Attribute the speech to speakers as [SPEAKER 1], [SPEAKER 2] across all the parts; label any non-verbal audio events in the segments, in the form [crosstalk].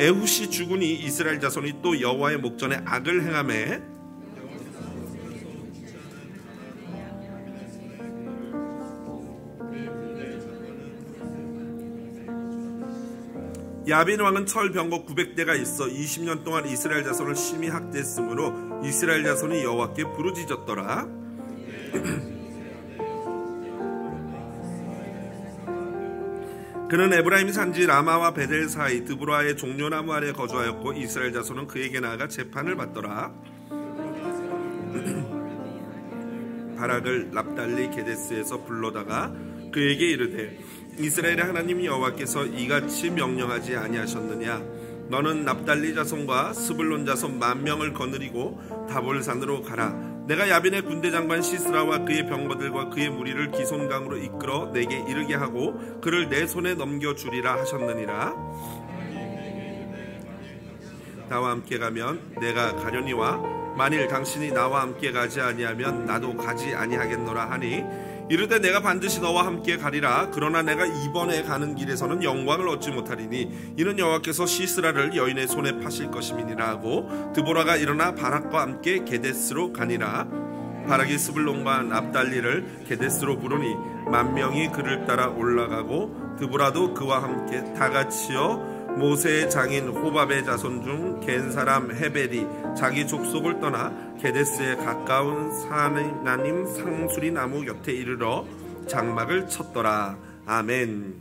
[SPEAKER 1] 에훗이 죽으니 이스라엘 자손이 또 여호와의 목전에 악을 행함에 야빈 왕은 철병거 900대가 있어 20년 동안 이스라엘 자손을 심히 학대했으므로 이스라엘 자손이 여호와께 부르짖었더라. [clears throat] 그는 에브라임 산지 라마와 베델 사이 드브라의 종려나무 아래 거주하였고 이스라엘 자손은 그에게 나아가 재판을 받더라. [clears throat] 바락을 납달리 게데스에서 불러다가 그에게 이르되 이스라엘의 하나님 여호와께서 이같이 명령하지 아니하셨느냐 너는 납달리 자손과 스불론 자손 만 명을 거느리고 다볼산으로 가라 내가 야빈의 군대 장관 시스라와 그의 병거들과 그의 무리를 기손강으로 이끌어 내게 이르게 하고 그를 내 손에 넘겨 주리라 하셨느니라. 나와 함께 가면 내가 가려니와 만일 당신이 나와 함께 가지 아니하면 나도 가지 아니하겠노라 하니 이르되 내가 반드시 너와 함께 가리라 그러나 내가 이번에 가는 길에서는 영광을 얻지 못하리니 이는 여호와께서 시스라를 여인의 손에 파실 것임이니라 하고 드보라가 일어나 바락과 함께 게데스로 가니라 바락이 스불론과 납달리를 게데스로 부르니 만 명이 그를 따라 올라가고 드보라도 그와 함께 다 같이여 모세의 장인 호밥의 자손 중겐 사람 헤벨이 자기 족속을 떠나 게데스에 가까운 사나님 상수리 나무 곁에 이르러 장막을 쳤더라. 아멘.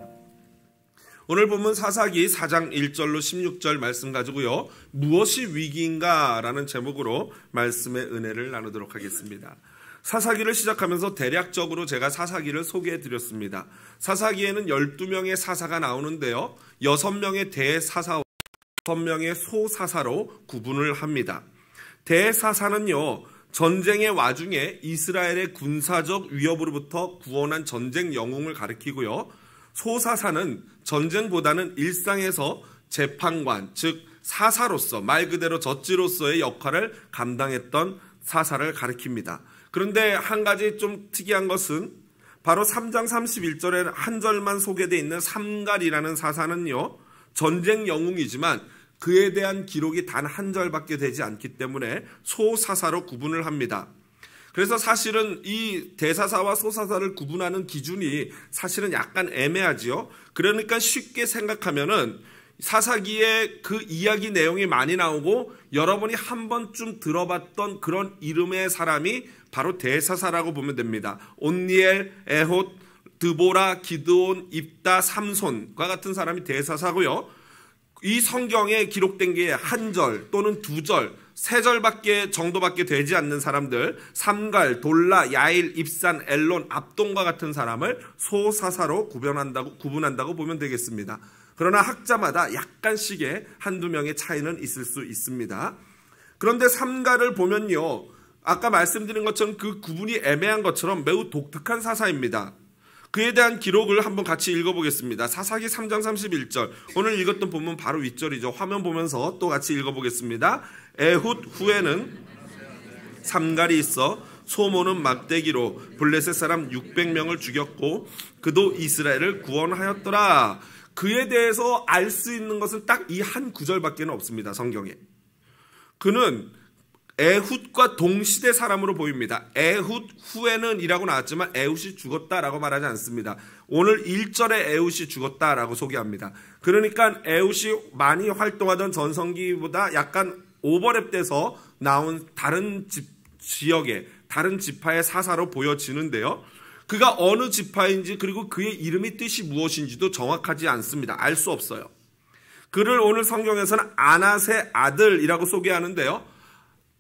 [SPEAKER 1] 오늘 보면 사사기 4장 1절로 16절 말씀 가지고요. 무엇이 위기인가라는 제목으로 말씀의 은혜를 나누도록 하겠습니다. 사사기를 시작하면서 대략적으로 제가 사사기를 소개해 드렸습니다. 사사기에는 12명의 사사가 나오는데요. 6명의 대사사와 6명의 소사사로 구분을 합니다. 대사사는요. 전쟁의 와중에 이스라엘의 군사적 위협으로부터 구원한 전쟁 영웅을 가리키고요. 소사사는 전쟁보다는 일상에서 재판관, 즉 사사로서 말 그대로 젖지로서의 역할을 감당했던 사사를 가리킵니다. 그런데 한 가지 좀 특이한 것은 바로 3장 31절에 한 절만 소개되어 있는 삼갈이라는 사사는요, 전쟁 영웅이지만 그에 대한 기록이 단 한 절밖에 되지 않기 때문에 소사사로 구분을 합니다. 그래서 사실은 이 대사사와 소사사를 구분하는 기준이 사실은 약간 애매하지요. 그러니까 쉽게 생각하면은 사사기에 그 이야기 내용이 많이 나오고 여러분이 한 번쯤 들어봤던 그런 이름의 사람이 바로 대사사라고 보면 됩니다. 온니엘, 에헳, 드보라, 기드온, 입다, 삼손과 같은 사람이 대사사고요. 이 성경에 기록된 게 한 절 또는 두 절, 세 절밖에 정도밖에 되지 않는 사람들, 삼갈, 돌라, 야일, 입산, 엘론, 압동과 같은 사람을 소사사로 구별한다고 구분한다고 보면 되겠습니다. 그러나 학자마다 약간씩의 한두 명의 차이는 있을 수 있습니다. 그런데 삼가를 보면요. 아까 말씀드린 것처럼 그 구분이 애매한 것처럼 매우 독특한 사사입니다. 그에 대한 기록을 한번 같이 읽어보겠습니다. 사사기 3장 31절. 오늘 읽었던 본문 바로 윗절이죠. 화면 보면서 또 같이 읽어보겠습니다. 에훗 후에는 삼갈이 있어 소모는 막대기로 블레셋 사람 600명을 죽였고 그도 이스라엘을 구원하였더라. 그에 대해서 알 수 있는 것은 딱 이 한 구절밖에 는 없습니다. 성경에. 그는 에훗과 동시대 사람으로 보입니다. 에훗 후에는 이라고 나왔지만 에훗이 죽었다라고 말하지 않습니다. 오늘 1절에 에훗이 죽었다라고 소개합니다. 그러니까 에훗이 많이 활동하던 전성기보다 약간 오버랩돼서 나온 다른 집, 지역의 다른 지파의 사사로 보여지는데요. 그가 어느 지파인지 그리고 그의 이름이 뜻이 무엇인지도 정확하지 않습니다. 알 수 없어요. 그를 오늘 성경에서는 아나세 아들이라고 소개하는데요.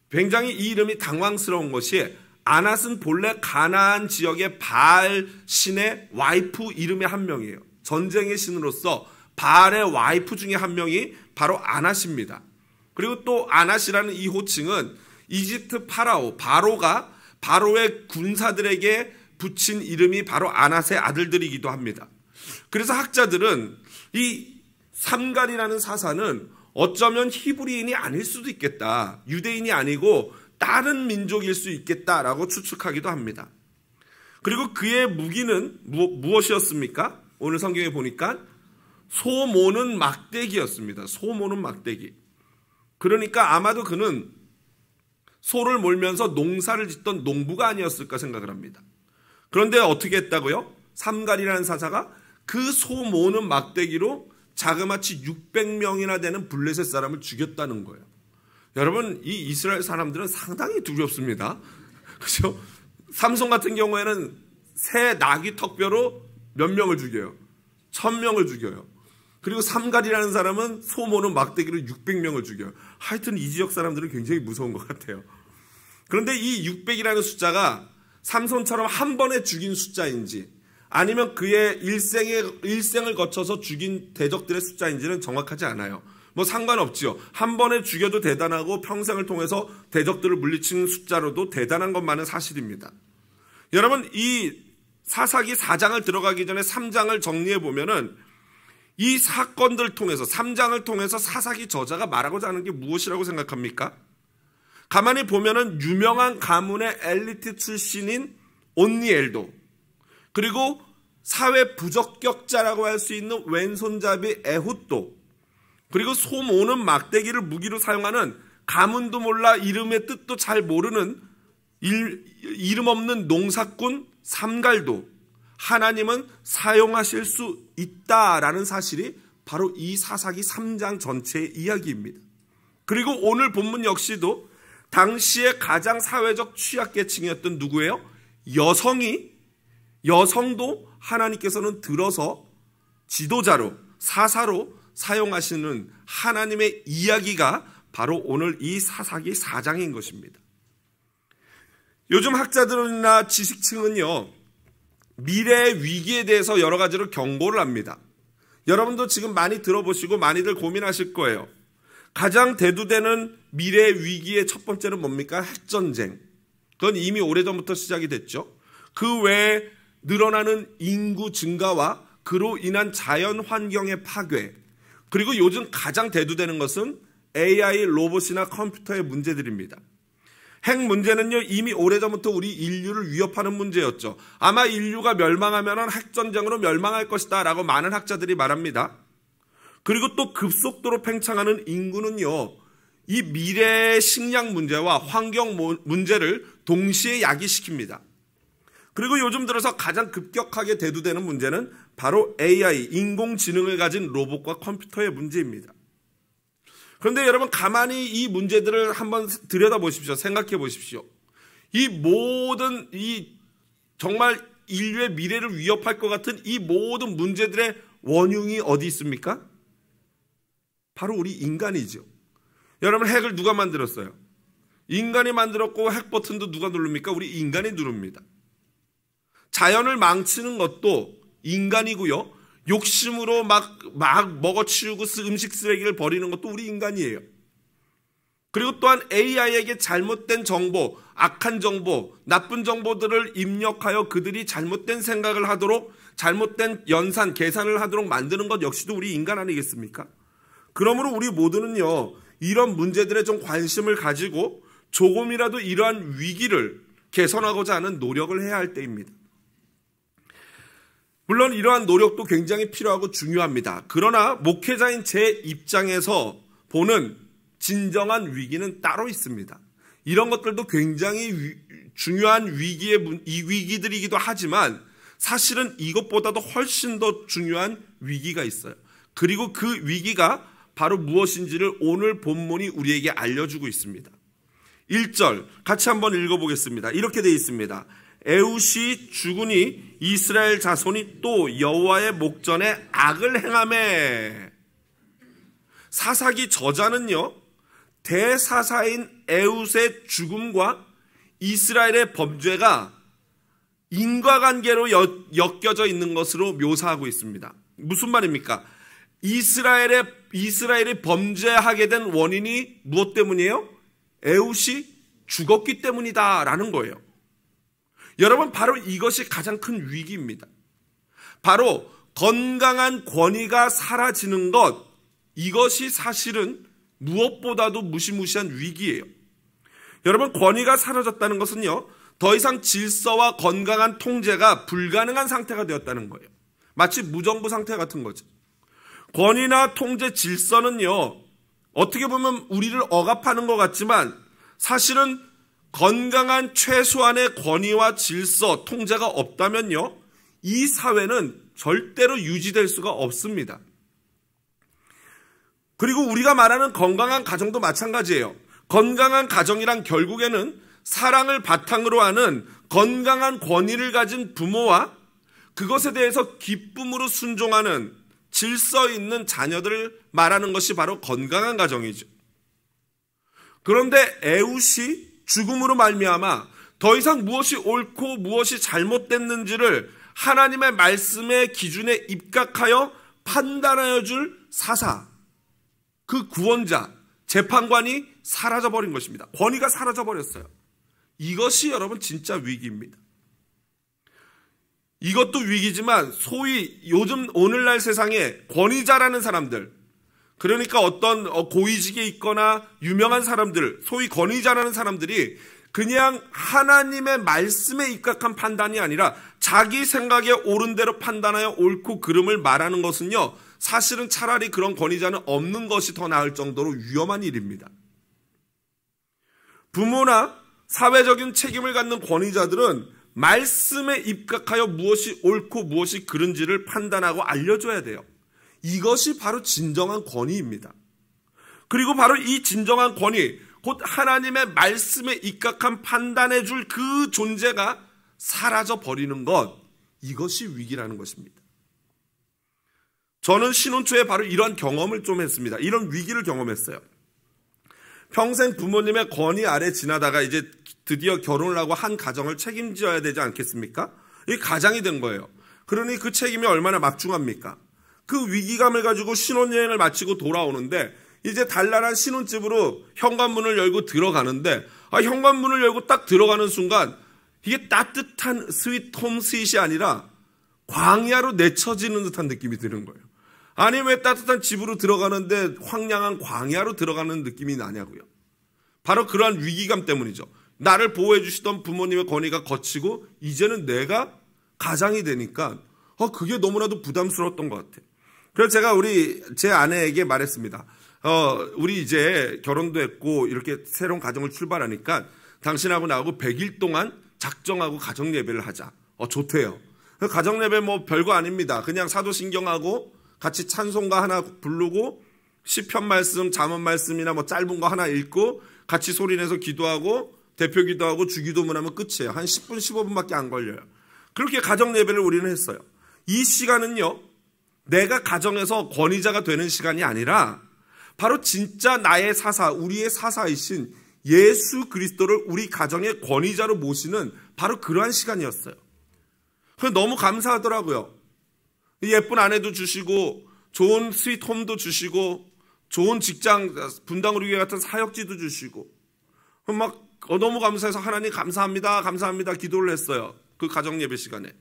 [SPEAKER 1] 굉장히 이 이름이 당황스러운 것이 아낫은 본래 가나안 지역의 발 신의 와이프 이름의 한 명이에요. 전쟁의 신으로서 발의 와이프 중에 한 명이 바로 아낫입니다. 그리고 또 아낫이라는 이 호칭은 이집트 파라오 바로가 바로의 군사들에게 붙인 이름이 바로 아낫의 아들들이기도 합니다. 그래서 학자들은 이 삼갈이라는 사사는 어쩌면 히브리인이 아닐 수도 있겠다. 유대인이 아니고 다른 민족일 수 있겠다라고 추측하기도 합니다. 그리고 그의 무기는 무, 무엇이었습니까? 오늘 성경에 보니까 소모는 막대기였습니다. 소모는 막대기. 그러니까 아마도 그는 소를 몰면서 농사를 짓던 농부가 아니었을까 생각을 합니다. 그런데 어떻게 했다고요? 삼갈이라는 사자가 그 소모는 막대기로 자그마치 600명이나 되는 블레셋 사람을 죽였다는 거예요. 여러분 이 이스라엘 사람들은 상당히 두렵습니다. [laughs] 그죠 삼손 같은 경우에는 새 낙이 턱뼈로 몇 명을 죽여요. 천 명을 죽여요. 그리고 삼갈이라는 사람은 소모는 막대기로 600명을 죽여요. 하여튼 이 지역 사람들은 굉장히 무서운 것 같아요. 그런데 이 600이라는 숫자가 삼손처럼 한 번에 죽인 숫자인지 아니면 그의 일생의 일생을 거쳐서 죽인 대적들의 숫자인지는 정확하지 않아요. 뭐 상관없지요. 한 번에 죽여도 대단하고 평생을 통해서 대적들을 물리치는 숫자로도 대단한 것만은 사실입니다. 여러분 이 사사기 4장을 들어가기 전에 3장을 정리해 보면은 이 사건들 통해서 3장을 통해서 사사기 저자가 말하고자 하는 게 무엇이라고 생각합니까? 가만히 보면은 유명한 가문의 엘리트 출신인 온니엘도 그리고 사회 부적격자라고 할 수 있는 왼손잡이 에훗도 그리고 솜 오는 막대기를 무기로 사용하는 가문도 몰라 이름의 뜻도 잘 모르는 일, 이름 없는 농사꾼 삼갈도 하나님은 사용하실 수 있다라는 사실이 바로 이 사사기 3장 전체의 이야기입니다. 그리고 오늘 본문 역시도 당시의 가장 사회적 취약계층이었던 누구예요? 여성이 여성도 하나님께서는 들어서 지도자로 사사로 사용하시는 하나님의 이야기가 바로 오늘 이 사사기 4장인 것입니다. 요즘 학자들이나 지식층은요, 미래의 위기에 대해서 여러 가지로 경고를 합니다. 여러분도 지금 많이 들어보시고 많이들 고민하실 거예요. 가장 대두되는 미래의 위기의 첫 번째는 뭡니까? 핵전쟁. 그건 이미 오래전부터 시작이 됐죠. 그 외에 늘어나는 인구 증가와 그로 인한 자연 환경의 파괴, 그리고 요즘 가장 대두되는 것은 AI 로봇이나 컴퓨터의 문제들입니다. 핵 문제는요, 이미 오래전부터 우리 인류를 위협하는 문제였죠. 아마 인류가 멸망하면 핵전쟁으로 멸망할 것이다 라고 많은 학자들이 말합니다. 그리고 또 급속도로 팽창하는 인구는요, 이 미래의 식량 문제와 환경 문제를 동시에 야기시킵니다. 그리고 요즘 들어서 가장 급격하게 대두되는 문제는 바로 AI, 인공지능을 가진 로봇과 컴퓨터의 문제입니다. 그런데 여러분 가만히 이 문제들을 한번 들여다보십시오. 생각해 보십시오. 이 모든 이 정말 인류의 미래를 위협할 것 같은 이 모든 문제들의 원흉이 어디 있습니까? 바로 우리 인간이죠. 여러분 핵을 누가 만들었어요? 인간이 만들었고 핵 버튼도 누가 누릅니까? 우리 인간이 누릅니다. 자연을 망치는 것도 인간이고요. 욕심으로 막, 막 먹어치우고 음식 쓰레기를 버리는 것도 우리 인간이에요. 그리고 또한 AI에게 잘못된 정보, 악한 정보, 나쁜 정보들을 입력하여 그들이 잘못된 생각을 하도록 잘못된 연산, 계산을 하도록 만드는 것 역시도 우리 인간 아니겠습니까? 그러므로 우리 모두는요, 이런 문제들에 좀 관심을 가지고 조금이라도 이러한 위기를 개선하고자 하는 노력을 해야 할 때입니다. 물론 이러한 노력도 굉장히 필요하고 중요합니다. 그러나 목회자인 제 입장에서 보는 진정한 위기는 따로 있습니다. 이런 것들도 굉장히 위, 중요한 위기의 이 위기들이기도 하지만 사실은 이것보다도 훨씬 더 중요한 위기가 있어요. 그리고 그 위기가 바로 무엇인지를 오늘 본문이 우리에게 알려주고 있습니다. 1절 같이 한번 읽어보겠습니다. 이렇게 되어 있습니다. 에우시 죽으니 이스라엘 자손이 또 여호와의 목전에 악을 행함에 사사기 저자는요 대사사인 에우의 죽음과 이스라엘의 범죄가 인과관계로 엮여져 있는 것으로 묘사하고 있습니다. 무슨 말입니까? 이스라엘의 이스라엘이 범죄하게 된 원인이 무엇 때문이에요? 에우시 죽었기 때문이다라는 거예요. 여러분, 바로 이것이 가장 큰 위기입니다. 바로 건강한 권위가 사라지는 것, 이것이 사실은 무엇보다도 무시무시한 위기예요. 여러분, 권위가 사라졌다는 것은요, 더 이상 질서와 건강한 통제가 불가능한 상태가 되었다는 거예요. 마치 무정부 상태 같은 거죠. 권위나 통제 질서는요, 어떻게 보면 우리를 억압하는 것 같지만 사실은 건강한 최소한의 권위와 질서, 통제가 없다면요, 이 사회는 절대로 유지될 수가 없습니다. 그리고 우리가 말하는 건강한 가정도 마찬가지예요. 건강한 가정이란 결국에는 사랑을 바탕으로 하는 건강한 권위를 가진 부모와 그것에 대해서 기쁨으로 순종하는 질서 있는 자녀들을 말하는 것이 바로 건강한 가정이죠. 그런데 애우이 죽음으로 말미암아 더 이상 무엇이 옳고 무엇이 잘못됐는지를 하나님의 말씀의 기준에 입각하여 판단하여 줄 사사 그 구원자 재판관이 사라져 버린 것입니다. 권위가 사라져 버렸어요. 이것이 여러분 진짜 위기입니다. 이것도 위기지만 소위 요즘 오늘날 세상에 권위자라는 사람들 그러니까 어떤 어, 고위직에 있거나 유명한 사람들, 소위 권위자라는 사람들이 그냥 하나님의 말씀에 입각한 판단이 아니라 자기 생각에 옳은 대로 판단하여 옳고 그름을 말하는 것은요. 사실은 차라리 그런 권위자는 없는 것이 더 나을 정도로 위험한 일입니다. 부모나 사회적인 책임을 갖는 권위자들은 말씀에 입각하여 무엇이 옳고 무엇이 그른지를 판단하고 알려줘야 돼요. 이것이 바로 진정한 권위입니다. 그리고 바로 이 진정한 권위, 곧 하나님의 말씀에 입각한 판단해 줄 그 존재가 사라져 버리는 것, 이것이 위기라는 것입니다. 저는 신혼 초에 바로 이런 경험을 좀 했습니다. 이런 위기를 경험했어요. 평생 부모님의 권위 아래 지나다가 이제 드디어 결혼을 하고 한 가정을 책임져야 되지 않겠습니까? 이 가장이 된 거예요. 그러니 그 책임이 얼마나 막중합니까? 그 위기감을 가지고 신혼여행을 마치고 돌아오는데 이제 달란한 신혼집으로 현관문을 열고 들어가는데 아, 현관문을 열고 딱 들어가는 순간 이게 따뜻한 스윗홈 스윗이 아니라 광야로 내쳐지는 듯한 느낌이 드는 거예요. 아니 왜 따뜻한 집으로 들어가는데 황량한 광야로 들어가는 느낌이 나냐고요. 바로 그러한 위기감 때문이죠. 나를 보호해 주시던 부모님의 권위가 거치고 이제는 내가 가장이 되니까 어, 그게 너무나도 부담스러웠던 것 같아요. 그래서 제가 우리 제 아내에게 말했습니다. 어, 우리 이제 결혼도 했고 이렇게 새로운 가정을 출발하니까 당신하고 나하고 100일 동안 작정하고 가정 예배를 하자. 어, 좋대요. 가정 예배 뭐 별거 아닙니다. 그냥 사도신경하고 같이 찬송가 하나 부르고 시편 말씀, 자문 말씀이나 뭐 짧은 거 하나 읽고 같이 소리 내서 기도하고 대표 기도하고 주기도문 하면 끝이에요. 한 10분, 15분밖에 안 걸려요. 그렇게 가정 예배를 우리는 했어요. 이 시간은요. 내가 가정에서 권위자가 되는 시간이 아니라 바로 진짜 나의 사사, 우리의 사사이신 예수 그리스도를 우리 가정의 권위자로 모시는 바로 그러한 시간이었어요. 너무 감사하더라고요. 예쁜 아내도 주시고 좋은 스윗홈도 주시고 좋은 직장 분당으로 위해 같은 사역지도 주시고 막 어, 너무 감사해서 하나님 감사합니다 감사합니다 기도를 했어요 그 가정 예배 시간에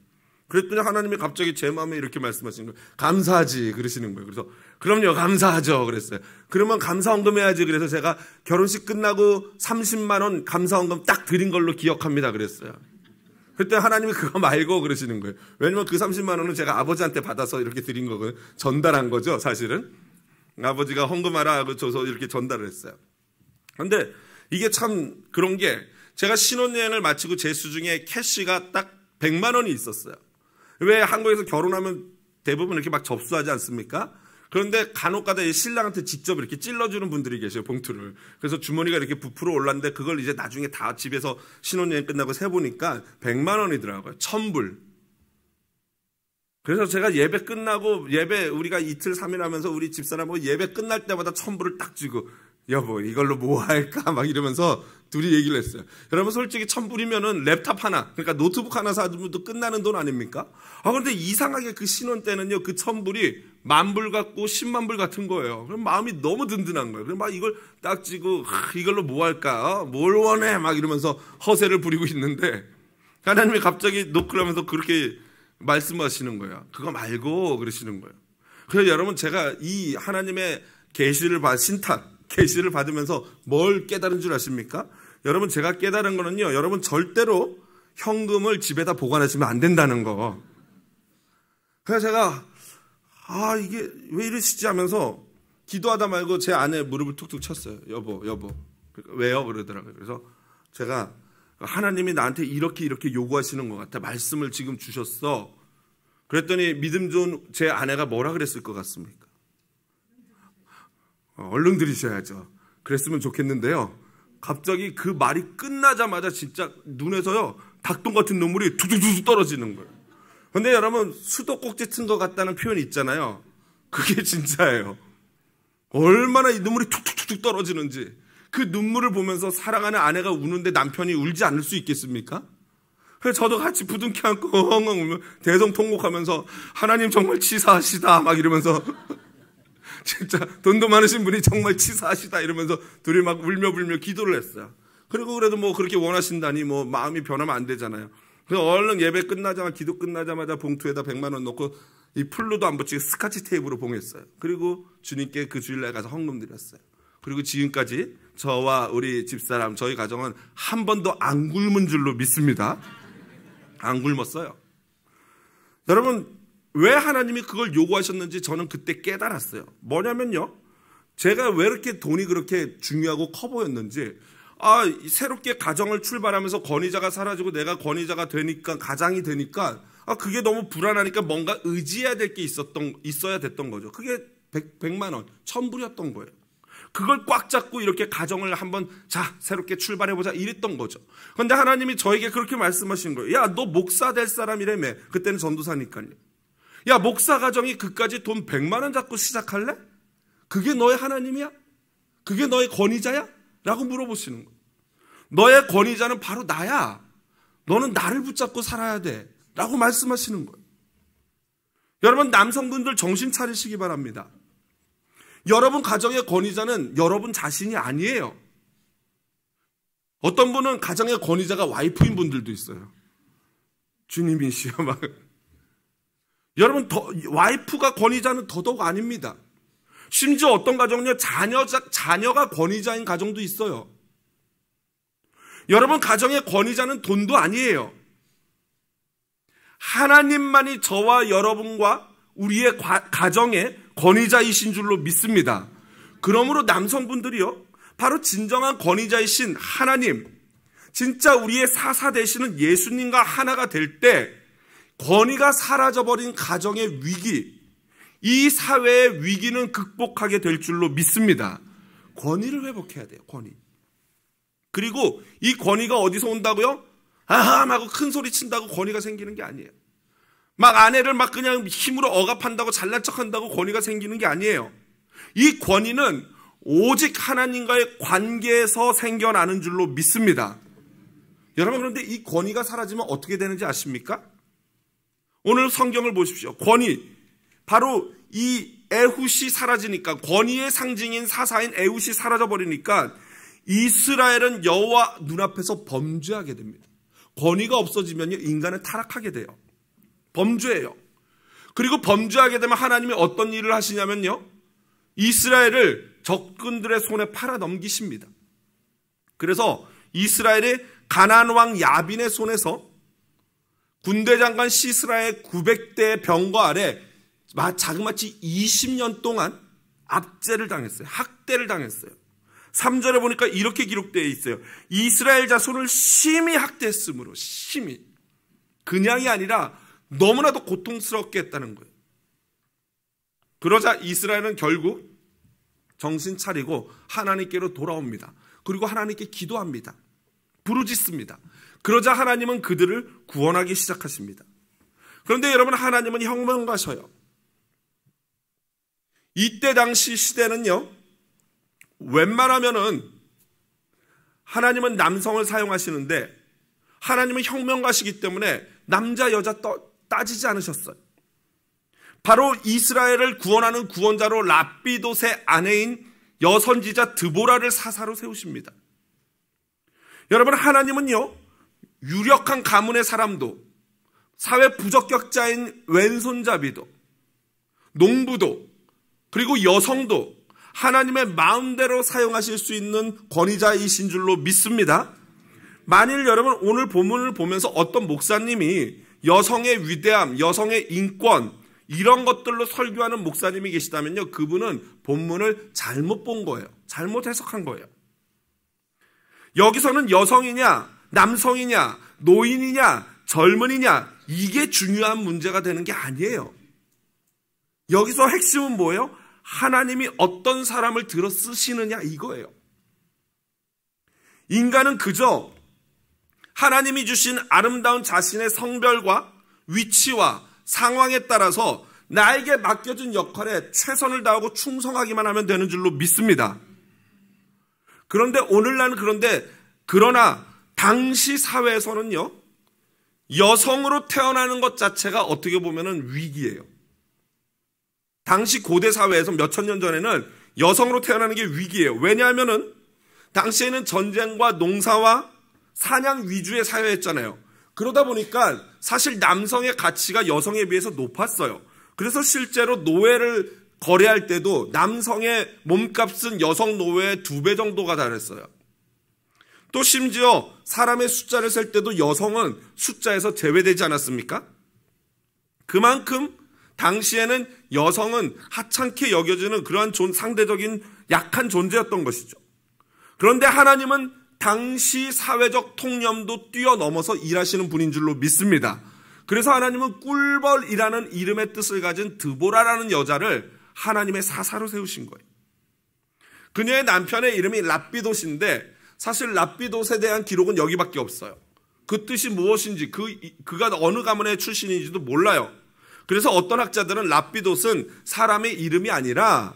[SPEAKER 1] 그랬더니 하나님이 갑자기 제 마음에 이렇게 말씀하시는 거예요. 감사하지 그러시는 거예요. 그래서 그럼요 감사하죠 그랬어요. 그러면 감사원금 해야지 그래서 제가 결혼식 끝나고 30만 원감사원금딱 드린 걸로 기억합니다 그랬어요. 그때 하나님이 그거 말고 그러시는 거예요. 왜냐면 그 30만 원은 제가 아버지한테 받아서 이렇게 드린 거거든요. 전달한 거죠 사실은. 아버지가 헌금하라 하고 줘서 이렇게 전달을 했어요. 근데 이게 참 그런 게 제가 신혼여행을 마치고 제 수 중에 캐시가 딱 100만 원이 있었어요. 왜 한국에서 결혼하면 대부분 이렇게 막 접수하지 않습니까? 그런데 간혹가다 신랑한테 직접 이렇게 찔러주는 분들이 계세요 봉투를 그래서 주머니가 이렇게 부풀어 올랐는데 그걸 이제 나중에 다 집에서 신혼여행 끝나고 세보니까 100만 원이더라고요 천불 그래서 제가 예배 끝나고 예배 우리가 이틀 삼일 하면서 우리 집사람하고 예배 끝날 때마다 천불을 딱 주고 여보 이걸로 뭐 할까 막 이러면서 둘이 얘기를 했어요. 여러분 솔직히 천불이면은 랩탑 하나, 그러니까 노트북 하나 사주면도 끝나는 돈 아닙니까? 아런데 이상하게 그 신혼 때는요 그천 불이 만불 같고 십만 불 같은 거예요. 그럼 마음이 너무 든든한 거예요. 그럼 막 이걸 딱 쥐고 하, 이걸로 뭐 할까? 어? 뭘 원해? 막 이러면서 허세를 부리고 있는데 하나님이 갑자기 노크하면서 를 그렇게 말씀하시는 거예요. 그거 말고 그러시는 거예요. 그래서 여러분 제가 이 하나님의 계시를 받 신탁 계시를 받으면서 뭘 깨달은 줄 아십니까? 여러분 제가 깨달은 거는요. 여러분 절대로 현금을 집에다 보관하시면 안 된다는 거. 그래서 제가 아 이게 왜 이러시지 하면서 기도하다 말고 제 아내 무릎을 툭툭 쳤어요. 여보, 여보. 그러니까 왜요? 그러더라고요. 그래서 제가 하나님이 나한테 이렇게 이렇게 요구하시는 것 같아. 말씀을 지금 주셨어. 그랬더니 믿음 좋은 제 아내가 뭐라 그랬을 것 같습니까? 어, 얼른 들으셔야죠 그랬으면 좋겠는데요. 갑자기 그 말이 끝나자마자 진짜 눈에서요 닭똥 같은 눈물이 두두두두 떨어지는 거예요. 근데 여러분 수도꼭지 튼 것 같다는 표현이 있잖아요. 그게 [laughs] 진짜예요. 얼마나 이 눈물이 툭툭툭툭 떨어지는지 그 눈물을 보면서 사랑하는 아내가 우는데 남편이 울지 않을 수 있겠습니까? 그래서 저도 같이 부둥켜 안고 엉엉 울면 대성통곡하면서 하나님 정말 치사하시다 막 이러면서 [laughs] 진짜 돈도 많으신 분이 정말 치사하시다 이러면서 둘이 막 울며 불며 기도를 했어요. 그리고 그래도 뭐 그렇게 원하신다니 뭐 마음이 변하면 안 되잖아요. 그래서 얼른 예배 끝나자마자 기도 끝나자마자 봉투에다 100만 원 넣고 이 풀로도 안 붙이고 스카치 테이프로 봉했어요. 그리고 주님께 그 주일날 가서 헌금 드렸어요. 그리고 지금까지 저와 우리 집사람 저희 가정은 한 번도 안 굶은 줄로 믿습니다. 안 굶었어요. 여러분 왜 하나님이 그걸 요구하셨는지 저는 그때 깨달았어요. 뭐냐면요. 제가 왜 이렇게 돈이 그렇게 중요하고 커 보였는지, 아, 새롭게 가정을 출발하면서 권위자가 사라지고 내가 권위자가 되니까, 가장이 되니까, 아, 그게 너무 불안하니까 뭔가 의지해야 될 게 있었던, 있어야 됐던 거죠. 그게 100, 만원 천불이었던 거예요. 그걸 꽉 잡고 이렇게 가정을 한번 자 새롭게 출발해보자 이랬던 거죠. 근데 하나님이 저에게 그렇게 말씀하신 거예요. 야너 목사 될 사람이라며. 그때는 전도사니까요. 야, 목사 가정이 그까지 돈 100만 원 잡고 시작할래? 그게 너의 하나님이야? 그게 너의 권위자야? 라고 물어보시는 거예 너의 권위자는 바로 나야. 너는 나를 붙잡고 살아야 돼. 라고 말씀하시는 거예요. 여러분, 남성분들 정신 차리시기 바랍니다. 여러분 가정의 권위자는 여러분 자신이 아니에요. 어떤 분은 가정의 권위자가 와이프인 분들도 있어요. 주님이시여, 막. 여러분 더, 와이프가 권위자는 더더욱 아닙니다. 심지어 어떤 가정은요 자녀 자녀가 권위자인 가정도 있어요. 여러분 가정의 권위자는 돈도 아니에요. 하나님만이 저와 여러분과 우리의 가정의 권위자이신 줄로 믿습니다. 그러므로 남성분들이요 바로 진정한 권위자이신 하나님, 진짜 우리의 사사 되시는 예수님과 하나가 될때 권위가 사라져버린 가정의 위기, 이 사회의 위기는 극복하게 될 줄로 믿습니다. 권위를 회복해야 돼요, 권위. 그리고 이 권위가 어디서 온다고요? 아함 하고 큰 소리 친다고 권위가 생기는 게 아니에요. 막 아내를 막 그냥 힘으로 억압한다고 잘난 척한다고 권위가 생기는 게 아니에요. 이 권위는 오직 하나님과의 관계에서 생겨나는 줄로 믿습니다. 여러분 그런데 이 권위가 사라지면 어떻게 되는지 아십니까? 오늘 성경을 보십시오. 권위. 바로 이 에훗이 사라지니까 권위의 상징인 사사인 에훗이 사라져버리니까 이스라엘은 여호와 눈앞에서 범죄하게 됩니다. 권위가 없어지면 인간은 타락하게 돼요. 범죄예요. 그리고 범죄하게 되면 하나님이 어떤 일을 하시냐면요. 이스라엘을 적군들의 손에 팔아 넘기십니다. 그래서 이스라엘이 가나안 왕 야빈의 손에서 군대 장관 시스라의 9 0 0대 병과 아래 자그마치 20년 동안 압제를 당했어요. 학대를 당했어요. 3절에 보니까 이렇게 기록되어 있어요. 이스라엘 자손을 심히 학대했으므로 심히 그냥이 아니라 너무나도 고통스럽게 했다는 거예요. 그러자 이스라엘은 결국 정신 차리고 하나님께로 돌아옵니다. 그리고 하나님께 기도합니다. 부르짖습니다. 그러자 하나님은 그들을 구원하기 시작하십니다. 그런데 여러분 하나님은 혁명가셔요 이때 당시 시대는요. 웬만하면은 하나님은 남성을 사용하시는데 하나님은 혁명가시기 때문에 남자 여자 떠, 따지지 않으셨어요. 바로 이스라엘을 구원하는 구원자로 랍비도세 아내인 여선지자 드보라를 사사로 세우십니다. 여러분 하나님은요 유력한 가문의 사람도 사회 부적격자인 왼손잡이도 농부도 그리고 여성도 하나님의 마음대로 사용하실 수 있는 권위자이신 줄로 믿습니다. 만일 여러분 오늘 본문을 보면서 어떤 목사님이 여성의 위대함, 여성의 인권 이런 것들로 설교하는 목사님이 계시다면요. 그분은 본문을 잘못 본 거예요. 잘못 해석한 거예요. 여기서는 여성이냐 남성이냐, 노인이냐, 젊은이냐, 이게 중요한 문제가 되는 게 아니에요. 여기서 핵심은 뭐예요? 하나님이 어떤 사람을 들어 쓰시느냐 이거예요. 인간은 그저 하나님이 주신 아름다운 자신의 성별과 위치와 상황에 따라서 나에게 맡겨진 역할에 최선을 다하고 충성하기만 하면 되는 줄로 믿습니다. 그런데 오늘날 은 그런데 그러나 당시 사회에서는요, 여성으로 태어나는 것 자체가 어떻게 보면 위기예요. 당시 고대 사회에서 몇 천 년 전에는 여성으로 태어나는 게 위기예요. 왜냐하면은 당시에는 전쟁과 농사와 사냥 위주의 사회였잖아요. 그러다 보니까 사실 남성의 가치가 여성에 비해서 높았어요. 그래서 실제로 노예를 거래할 때도 남성의 몸값은 여성 노예의 두 배 정도가 달했어요. 또 심지어 사람의 숫자를 셀 때도 여성은 숫자에서 제외되지 않았습니까? 그만큼 당시에는 여성은 하찮게 여겨지는 그러한 존, 상대적인 약한 존재였던 것이죠. 그런데 하나님은 당시 사회적 통념도 뛰어넘어서 일하시는 분인 줄로 믿습니다. 그래서 하나님은 꿀벌이라는 이름의 뜻을 가진 드보라라는 여자를 하나님의 사사로 세우신 거예요. 그녀의 남편의 이름이 라비도신데 사실 라비도세 대한 기록은 여기밖에 없어요. 그 뜻이 무엇인지 그 그가 어느 가문의 출신인지도 몰라요. 그래서 어떤 학자들은 라비도스는 사람의 이름이 아니라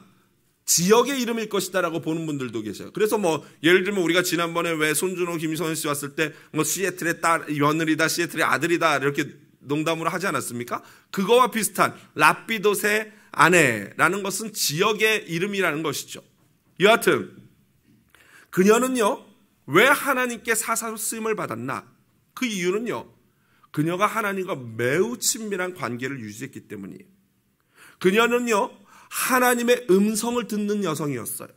[SPEAKER 1] 지역의 이름일 것이다라고 보는 분들도 계세요. 그래서 뭐 예를 들면 우리가 지난번에 왜 손준호 김성현 씨 왔을 때 뭐 시애틀의 딸 며느리다 시애틀의 아들이다 이렇게 농담으로 하지 않았습니까? 그거와 비슷한 라비도세 아내라는 것은 지역의 이름이라는 것이죠. 여하튼 그녀는요 왜 하나님께 사사로 쓰임을 받았나? 그 이유는요. 그녀가 하나님과 매우 친밀한 관계를 유지했기 때문이에요. 그녀는요. 하나님의 음성을 듣는 여성이었어요.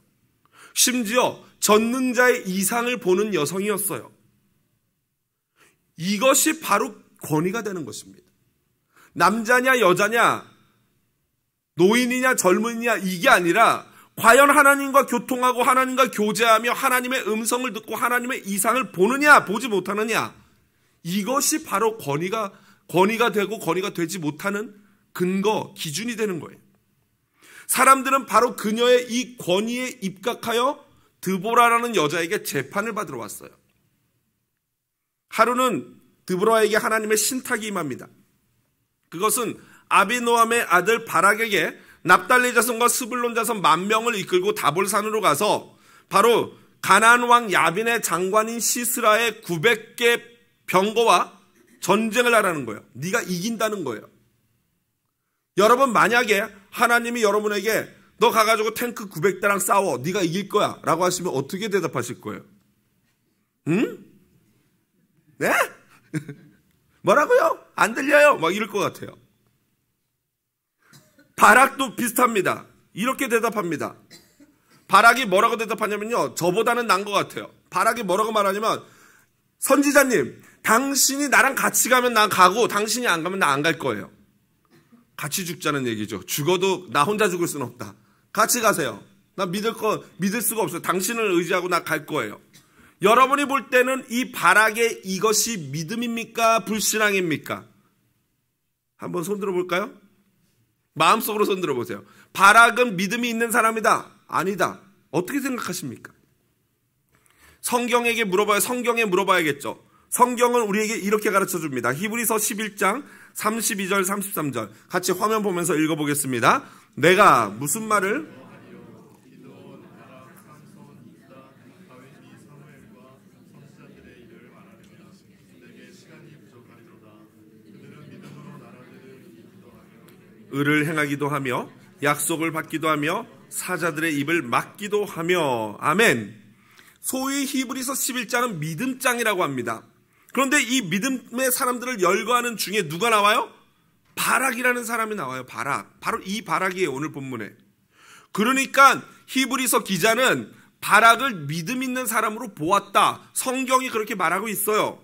[SPEAKER 1] 심지어 전능자의 이상을 보는 여성이었어요. 이것이 바로 권위가 되는 것입니다. 남자냐 여자냐 노인이냐 젊은이냐 이게 아니라 과연 하나님과 교통하고 하나님과 교제하며 하나님의 음성을 듣고 하나님의 이상을 보느냐 보지 못하느냐 이것이 바로 권위가 권위가 되고 권위가 되지 못하는 근거 기준이 되는 거예요. 사람들은 바로 그녀의 이 권위에 입각하여 드보라라는 여자에게 재판을 받으러 왔어요. 하루는 드보라에게 하나님의 신탁이 임합니다. 그것은 아비노함의 아들 바락에게 납달리 자손과 스불론 자손 만 명을 이끌고 다볼산으로 가서 바로 가나안 왕 야빈의 장관인 시스라의 900개 병거와 전쟁을 하라는 거예요. 네가 이긴다는 거예요. 여러분 만약에 하나님이 여러분에게 너 가가지고 탱크 900대랑 싸워 네가 이길 거야 라고 하시면 어떻게 대답하실 거예요? 응? 네? [laughs] 뭐라고요? 안 들려요? 막 이럴 것 같아요. 바락도 비슷합니다. 이렇게 대답합니다. 바락이 뭐라고 대답하냐면요. 저보다는 난 것 같아요. 바락이 뭐라고 말하냐면 선지자님, 당신이 나랑 같이 가면 난 가고 당신이 안 가면 나 안 갈 거예요. 같이 죽자는 얘기죠. 죽어도 나 혼자 죽을 수는 없다. 같이 가세요. 나 믿을 거 믿을 수가 없어요. 당신을 의지하고 나 갈 거예요. 여러분이 볼 때는 이 바락의 이것이 믿음입니까? 불신앙입니까? 한번 손 들어 볼까요? 마음속으로 손들어 보세요. 바락은 믿음이 있는 사람이다. 아니다. 어떻게 생각하십니까? 성경에게 물어봐야 성경에 물어봐야겠죠. 성경은 우리에게 이렇게 가르쳐 줍니다. 히브리서 11장 32절 33절 같이 화면 보면서 읽어 보겠습니다. 내가 무슨 말을 을을 행하기도 하며 약속을 받기도 하며 사자들의 입을 막기도 하며 아멘. 소위 히브리서 11장은 믿음장이라고 합니다. 그런데 이 믿음의 사람들을 열거하는 중에 누가 나와요? 바락이라는 사람이 나와요. 바락. 바로 이 바락이에요. 오늘 본문에. 그러니까 히브리서 기자는 바락을 믿음 있는 사람으로 보았다. 성경이 그렇게 말하고 있어요.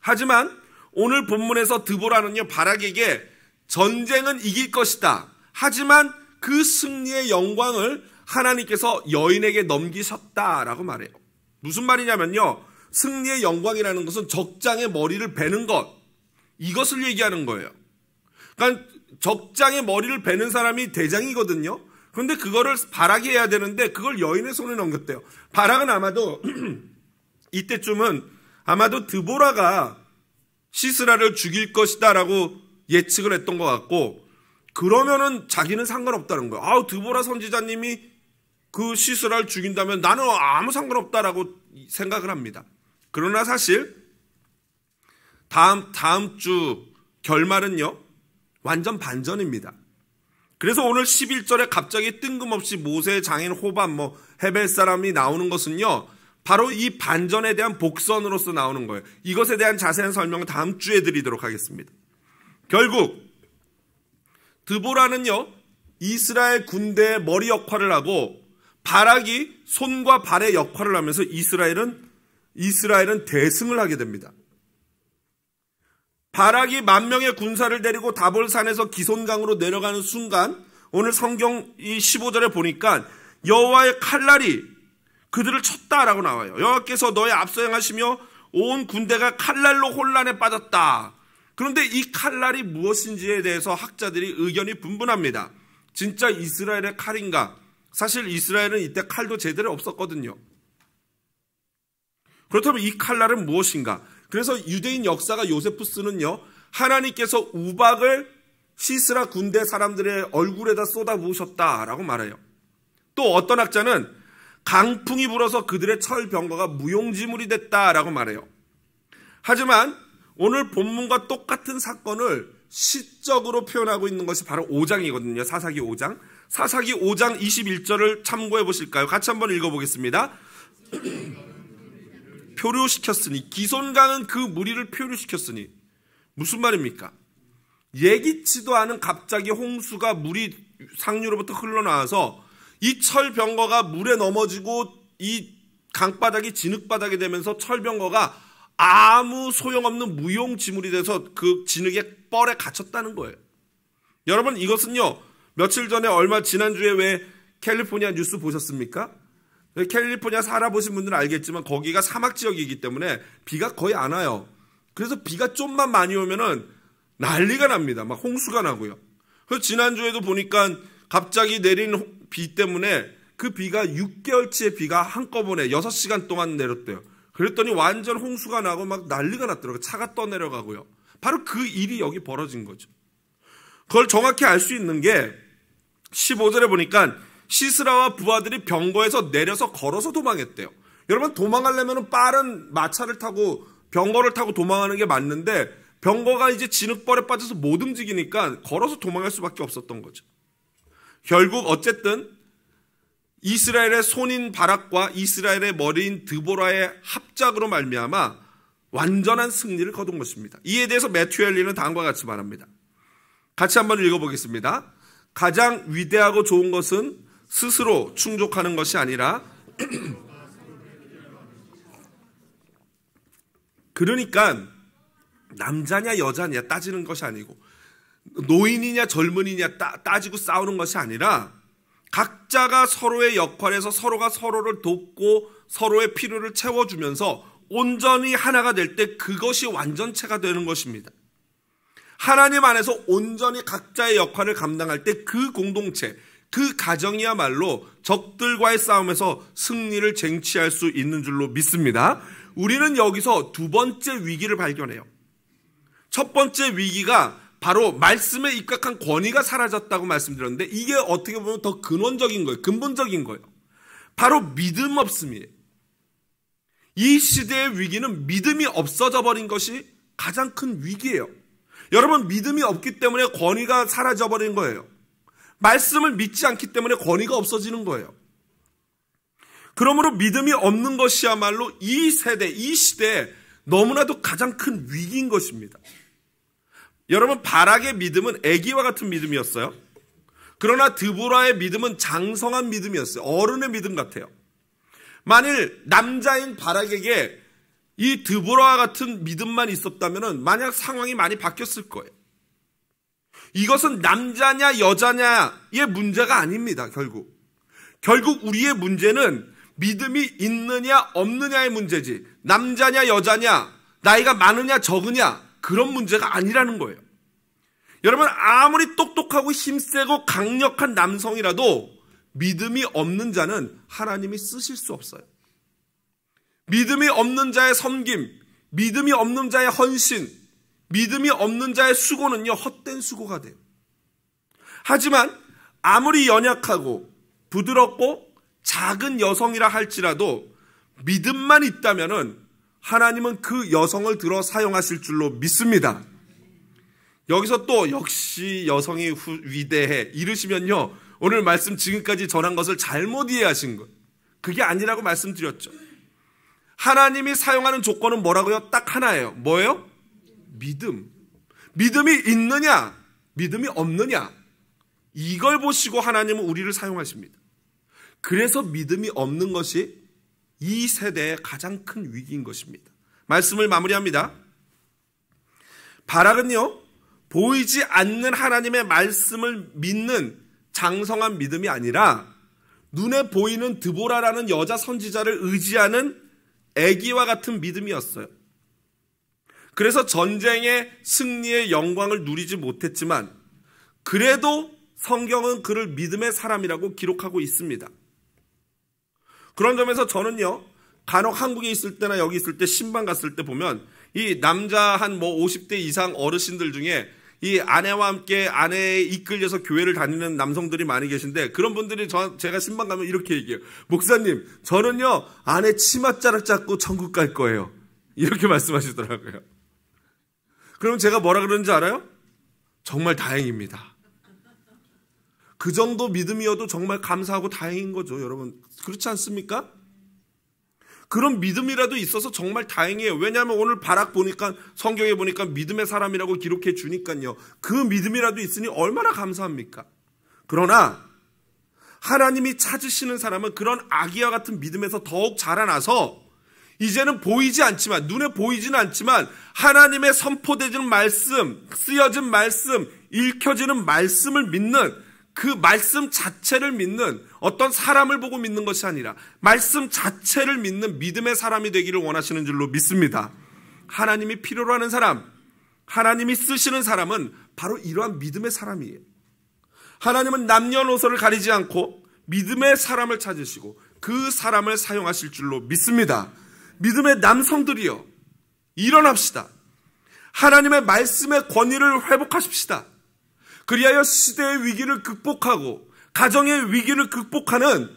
[SPEAKER 1] 하지만 오늘 본문에서 드보라는요. 바락에게 전쟁은 이길 것이다. 하지만 그 승리의 영광을 하나님께서 여인에게 넘기셨다라고 말해요. 무슨 말이냐면요. 승리의 영광이라는 것은 적장의 머리를 베는 것. 이것을 얘기하는 거예요. 그러니까 적장의 머리를 베는 사람이 대장이거든요. 그런데 그거를 바라게 해야 되는데 그걸 여인의 손에 넘겼대요. 바락은 아마도 [clears throat] 이때쯤은 아마도 드보라가 시스라를 죽일 것이다라고 예측을 했던 것 같고 그러면은 자기는 상관없다는 거예요. 아우 드보라 선지자님이 그 시스라를 죽인다면 나는 아무 상관없다라고 생각을 합니다. 그러나 사실 다음 다음 주 결말은요. 완전 반전입니다. 그래서 오늘 11절에 갑자기 뜬금없이 모세의 장인 호반 뭐 헤벨 사람이 나오는 것은요. 바로 이 반전에 대한 복선으로서 나오는 거예요. 이것에 대한 자세한 설명은 다음 주에 드리도록 하겠습니다. 결국 드보라는요 이스라엘 군대의 머리 역할을 하고 바락이 손과 발의 역할을 하면서 이스라엘은 이스라엘은 대승을 하게 됩니다. 바락이 만 명의 군사를 데리고 다볼산에서 기손강으로 내려가는 순간 오늘 성경 이 15절에 보니까 여호와의 칼날이 그들을 쳤다라고 나와요. 여호와께서 너의 앞서행하시며 온 군대가 칼날로 혼란에 빠졌다. 그런데 이 칼날이 무엇인지에 대해서 학자들이 의견이 분분합니다. 진짜 이스라엘의 칼인가? 사실 이스라엘은 이때 칼도 제대로 없었거든요. 그렇다면 이 칼날은 무엇인가? 그래서 유대인 역사가 요세프스는요 하나님께서 우박을 시스라 군대 사람들의 얼굴에다 쏟아부으셨다라고 말해요. 또 어떤 학자는 강풍이 불어서 그들의 철병거가 무용지물이 됐다라고 말해요. 하지만 오늘 본문과 똑같은 사건을 시적으로 표현하고 있는 것이 바로 5장이거든요. 사사기 5장. 사사기 5장 21절을 참고해 보실까요? 같이 한번 읽어 보겠습니다. [clears throat] 표류시켰으니 기손강은그 무리를 표류시켰으니 무슨 말입니까? 예기치도 않은 갑자기 홍수가 물이 상류로부터 흘러나와서 이 철병거가 물에 넘어지고 이 강바닥이 진흙바닥이 되면서 철병거가 아무 소용없는 무용지물이 돼서 그 진흙의 뻘에 갇혔다는 거예요. 여러분 이것은요 며칠 전에 얼마 지난주에 왜 캘리포니아 뉴스 보셨습니까? 캘리포니아 살아보신 분들은 알겠지만 거기가 사막 지역이기 때문에 비가 거의 안 와요. 그래서 비가 좀만 많이 오면은 난리가 납니다. 막 홍수가 나고요. 그래서 지난주에도 보니까 갑자기 내린 비 때문에 그 비가 6개월치의 비가 한꺼번에 6시간 동안 내렸대요. 그랬더니 완전 홍수가 나고 막 난리가 났더라고요. 차가 떠내려가고요. 바로 그 일이 여기 벌어진 거죠. 그걸 정확히 알 수 있는 게 15절에 보니까 시스라와 부하들이 병거에서 내려서 걸어서 도망했대요. 여러분 도망하려면 빠른 마차를 타고 병거를 타고 도망하는 게 맞는데 병거가 이제 진흙벌에 빠져서 못 움직이니까 걸어서 도망갈 수밖에 없었던 거죠. 결국 어쨌든 이스라엘의 손인 바락과 이스라엘의 머리인 드보라의 합작으로 말미암아 완전한 승리를 거둔 것입니다. 이에 대해서 매튜 엘리는 다음과 같이 말합니다. 같이 한번 읽어보겠습니다. 가장 위대하고 좋은 것은 스스로 충족하는 것이 아니라 [clears throat] 그러니까 남자냐 여자냐 따지는 것이 아니고 노인이냐 젊은이냐 따, 따지고 싸우는 것이 아니라 각자가 서로의 역할에서 서로가 서로를 돕고 서로의 필요를 채워주면서 온전히 하나가 될 때 그것이 완전체가 되는 것입니다. 하나님 안에서 온전히 각자의 역할을 감당할 때 그 공동체, 그 가정이야말로 적들과의 싸움에서 승리를 쟁취할 수 있는 줄로 믿습니다. 우리는 여기서 두 번째 위기를 발견해요. 첫 번째 위기가 바로 말씀에 입각한 권위가 사라졌다고 말씀드렸는데 이게 어떻게 보면 더 근원적인 거예요. 근본적인 거예요. 바로 믿음 없음이에요. 이 시대의 위기는 믿음이 없어져 버린 것이 가장 큰 위기예요. 여러분 믿음이 없기 때문에 권위가 사라져 버린 거예요. 말씀을 믿지 않기 때문에 권위가 없어지는 거예요. 그러므로 믿음이 없는 것이야말로 이 세대, 이 시대에 너무나도 가장 큰 위기인 것입니다. 여러분 바락의 믿음은 애기와 같은 믿음이었어요. 그러나 드보라의 믿음은 장성한 믿음이었어요. 어른의 믿음 같아요. 만일 남자인 바락에게 이 드보라와 같은 믿음만 있었다면 만약 상황이 많이 바뀌었을 거예요. 이것은 남자냐 여자냐의 문제가 아닙니다. 결국 결국 우리의 문제는 믿음이 있느냐 없느냐의 문제지 남자냐 여자냐 나이가 많으냐 적으냐 그런 문제가 아니라는 거예요. 여러분 아무리 똑똑하고 힘세고 강력한 남성이라도 믿음이 없는 자는 하나님이 쓰실 수 없어요. 믿음이 없는 자의 섬김, 믿음이 없는 자의 헌신, 믿음이 없는 자의 수고는요 헛된 수고가 돼요. 하지만 아무리 연약하고 부드럽고 작은 여성이라 할지라도 믿음만 있다면은 하나님은 그 여성을 들어 사용하실 줄로 믿습니다. 여기서 또 역시 여성이 후, 위대해 이르시면요. 오늘 말씀 지금까지 전한 것을 잘못 이해하신 것. 그게 아니라고 말씀드렸죠. 하나님이 사용하는 조건은 뭐라고요? 딱 하나예요. 뭐예요? 믿음. 믿음이 있느냐? 믿음이 없느냐? 이걸 보시고 하나님은 우리를 사용하십니다. 그래서 믿음이 없는 것이 이 세대의 가장 큰 위기인 것입니다. 말씀을 마무리합니다. 바락은요, 보이지 않는 하나님의 말씀을 믿는 장성한 믿음이 아니라 눈에 보이는 드보라라는 여자 선지자를 의지하는 애기와 같은 믿음이었어요. 그래서 전쟁의 승리의 영광을 누리지 못했지만 그래도 성경은 그를 믿음의 사람이라고 기록하고 있습니다. 그런 점에서 저는요, 간혹 한국에 있을 때나 여기 있을 때 신방 갔을 때 보면 이 남자 한 뭐 50대 이상 어르신들 중에 이 아내와 함께 아내에 이끌려서 교회를 다니는 남성들이 많이 계신데 그런 분들이 저, 제가 신방 가면 이렇게 얘기해요. 목사님, 저는요, 아내 치맛자락 잡고 천국 갈 거예요. 이렇게 [laughs] 말씀하시더라고요. 그럼 제가 뭐라 그러는지 알아요? 정말 다행입니다. 그 정도 믿음이어도 정말 감사하고 다행인 거죠, 여러분. 그렇지 않습니까? 그런 믿음이라도 있어서 정말 다행이에요. 왜냐하면 오늘 바락 보니까 성경에 보니까 믿음의 사람이라고 기록해 주니까요. 그 믿음이라도 있으니 얼마나 감사합니까? 그러나 하나님이 찾으시는 사람은 그런 아기와 같은 믿음에서 더욱 자라나서 이제는 보이지 않지만 눈에 보이지는 않지만 하나님의 선포되는 지 말씀, 쓰여진 말씀, 읽혀지는 말씀을 믿는 그 말씀 자체를 믿는 어떤 사람을 보고 믿는 것이 아니라 말씀 자체를 믿는 믿음의 사람이 되기를 원하시는 줄로 믿습니다. 하나님이 필요로 하는 사람, 하나님이 쓰시는 사람은 바로 이러한 믿음의 사람이에요. 하나님은 남녀노소를 가리지 않고 믿음의 사람을 찾으시고 그 사람을 사용하실 줄로 믿습니다. 믿음의 남성들이여, 일어납시다. 하나님의 말씀의 권위를 회복하십시다. 그리하여 시대의 위기를 극복하고 가정의 위기를 극복하는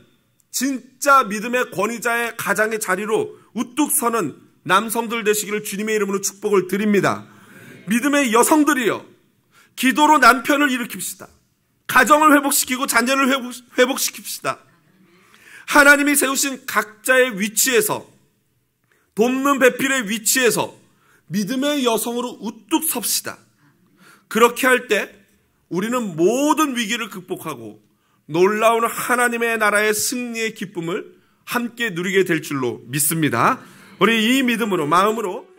[SPEAKER 1] 진짜 믿음의 권위자의 가장의 자리로 우뚝 서는 남성들 되시기를 주님의 이름으로 축복을 드립니다. 믿음의 여성들이여 기도로 남편을 일으킵시다. 가정을 회복시키고 자녀를 회복, 회복시킵시다. 하나님이 세우신 각자의 위치에서 돕는 배필의 위치에서 믿음의 여성으로 우뚝 섭시다. 그렇게 할때 우리는 모든 위기를 극복하고 놀라운 하나님의 나라의 승리의 기쁨을 함께 누리게 될 줄로 믿습니다. 우리 이 믿음으로 마음으로